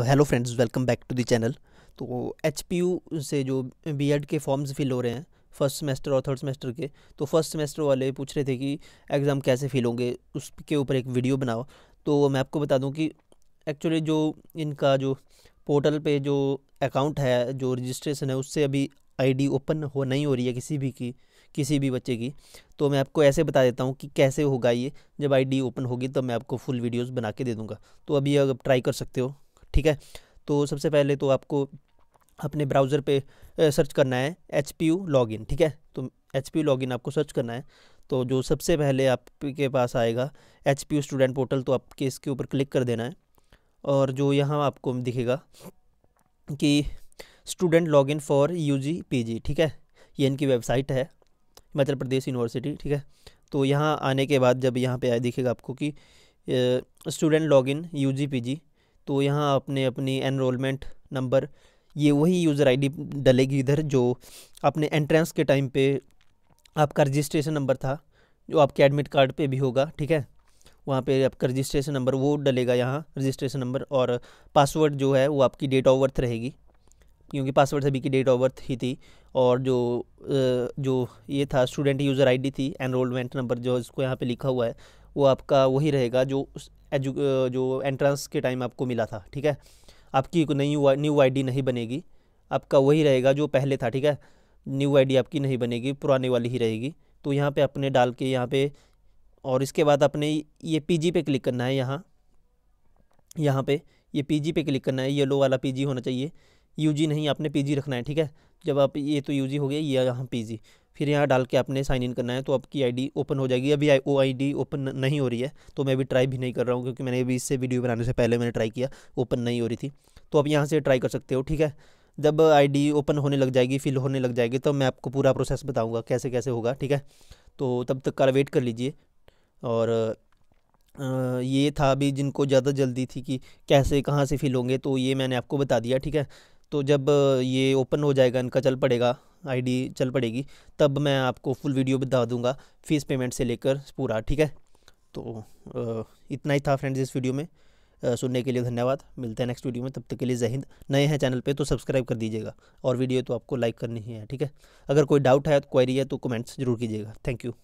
hello friends welcome back to the channel तो H से जो बी e के फॉर्म्स फिल हो रहे हैं फर्स्ट सेमेस्टर और थर्ड सेमेस्टर के तो फर्स्ट सेमेस्टर वाले पूछ रहे थे कि एग्ज़ाम कैसे फिल होंगे उसके ऊपर एक वीडियो बनाओ तो मैं आपको बता दूं कि एक्चुअली जो इनका जो पोर्टल पे जो अकाउंट है जो रजिस्ट्रेशन है उससे अभी आईडी ओपन हो नहीं हो रही है किसी भी की किसी भी बच्चे की तो मैं आपको ऐसे बता देता हूँ कि कैसे होगा ये जब आई ओपन होगी तब तो मैं आपको फुल वीडियोज़ बना के दे दूँगा तो अभी आप ट्राई कर सकते हो ठीक है तो सबसे पहले तो आपको अपने ब्राउज़र पे सर्च करना है एच पी यू इन ठीक है तो एच पी यू इन आपको सर्च करना है तो जो सबसे पहले आपके पास आएगा H P U student portal तो आपके इसके ऊपर क्लिक कर देना है और जो यहाँ आपको दिखेगा कि student login for U G P G ठीक है ये इनकी वेबसाइट है हिमाचल प्रदेश यूनिवर्सिटी ठीक है तो यहाँ आने के बाद जब यहाँ पे आए दिखेगा आपको कि student login U G P G तो यहाँ आपने अपनी एनरोलमेंट नंबर ये वही यूज़र आईडी डलेगी इधर जो आपने एंट्रेंस के टाइम पे आपका रजिस्ट्रेशन नंबर था जो आपके एडमिट कार्ड पे भी होगा ठीक है वहाँ पे आपका रजिस्ट्रेशन नंबर वो डलेगा यहाँ रजिस्ट्रेशन नंबर और पासवर्ड जो है वो आपकी डेट ऑफ बर्थ रहेगी क्योंकि पासवर्ड सभी की डेट ऑफ बर्थ ही थी और जो जो ये था स्टूडेंट यूज़र आईडी थी एनरोलमेंट नंबर जो इसको यहाँ पे लिखा हुआ है वो आपका वही रहेगा जो एजु जो एंट्रेंस के टाइम आपको मिला था ठीक है आपकी नई न्यू आईडी नहीं बनेगी आपका वही रहेगा जो पहले था ठीक है न्यू आईडी आपकी नहीं बनेगी पुराने वाली ही रहेगी तो यहाँ पे आपने डाल के यहाँ पे और इसके बाद आपने ये पीजी पे क्लिक करना है यहाँ यहाँ पे ये पीजी पे क्लिक करना है येलो वाला पीजी होना चाहिए यूजी नहीं आपने पीजी रखना है ठीक है जब आप ये तो यूजी हो गया ये यहाँ पीजी फिर यहाँ डाल के आपने साइन इन करना है तो आपकी आईडी ओपन हो जाएगी अभी ओ आईडी ओपन नहीं हो रही है तो मैं अभी ट्राई भी नहीं कर रहा हूँ क्योंकि मैंने अभी इससे वीडियो बनाने से पहले मैंने ट्राई किया ओपन नहीं हो रही थी तो आप यहाँ से ट्राई कर सकते हो ठीक है जब आईडी ओपन होने लग जाएगी फिल होने लग जाएगी तो मैं आपको पूरा प्रोसेस बताऊँगा कैसे कैसे होगा ठीक है तो तब तक का वेट कर लीजिए और ये था अभी जिनको ज़्यादा जल्दी थी कि कैसे कहाँ से फिल होंगे तो ये मैंने आपको बता दिया ठीक है तो जब ये ओपन हो जाएगा इनका चल पड़ेगा आईडी चल पड़ेगी तब मैं आपको फुल वीडियो बता दूंगा फीस पेमेंट से लेकर पूरा ठीक है तो इतना ही था फ्रेंड्स इस वीडियो में सुनने के लिए धन्यवाद मिलते हैं नेक्स्ट वीडियो में तब तक के लिए जय हिंद नए हैं चैनल पे तो सब्सक्राइब कर दीजिएगा और वीडियो तो आपको लाइक करनी ही है ठीक है अगर कोई डाउट है क्वारी है तो कमेंट्स जरूर कीजिएगा थैंक यू